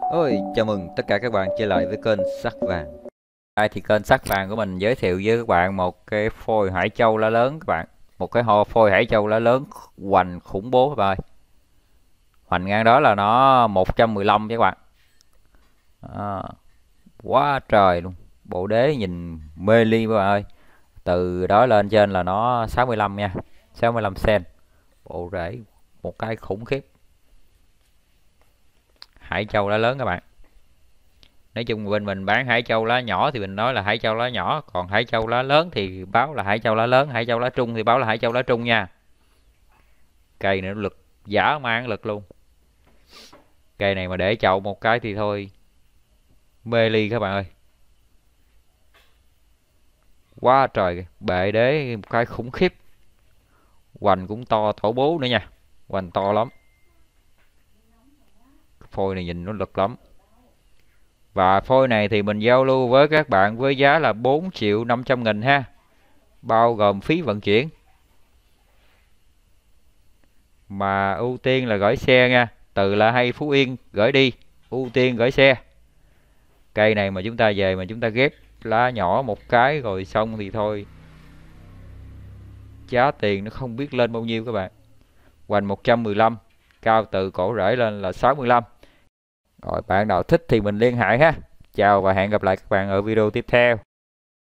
Ôi, chào mừng tất cả các bạn trở lại với kênh Sắc Vàng Đây thì kênh Sắc Vàng của mình giới thiệu với các bạn một cái phôi hải châu lá lớn các bạn Một cái hồ phôi hải châu lá lớn hoành khủng bố các bạn Hoành ngang đó là nó 115 các bạn à, Quá trời luôn Bộ đế nhìn mê ly các bạn ơi Từ đó lên trên là nó 65 nha 65 cm Bộ rễ một cái khủng khiếp hải châu lá lớn các bạn nói chung bên mình bán hải châu lá nhỏ thì mình nói là hải châu lá nhỏ còn hải châu lá lớn thì báo là hải châu lá lớn hải châu lá trung thì báo là hải châu lá trung nha cây này nó lực giả mang lực luôn cây này mà để chậu một cái thì thôi mê ly các bạn ơi quá trời bệ đế một cái khủng khiếp hoành cũng to thổ bố nữa nha hoành to lắm phôi này nhìn nó lực lắm và phôi này thì mình giao lưu với các bạn với giá là 4 triệu 500 nghìn ha bao gồm phí vận chuyển mà ưu tiên là gửi xe nha từ là hay Phú Yên gửi đi ưu tiên gửi xe cây này mà chúng ta về mà chúng ta ghép lá nhỏ một cái rồi xong thì thôi giá tiền nó không biết lên bao nhiêu các bạn hoành 115 cao từ cổ rễ lên là 65 rồi bạn nào thích thì mình liên hệ ha chào và hẹn gặp lại các bạn ở video tiếp theo